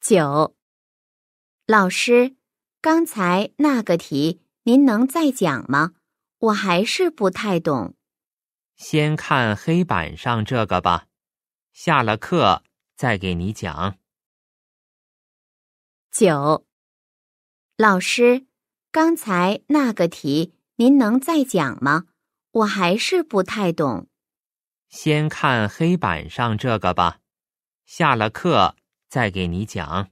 九，老师，刚才那个题您能再讲吗？我还是不太懂。先看黑板上这个吧，下了课再给你讲。九，老师，刚才那个题您能再讲吗？我还是不太懂。先看黑板上这个吧，下了课。再给你讲。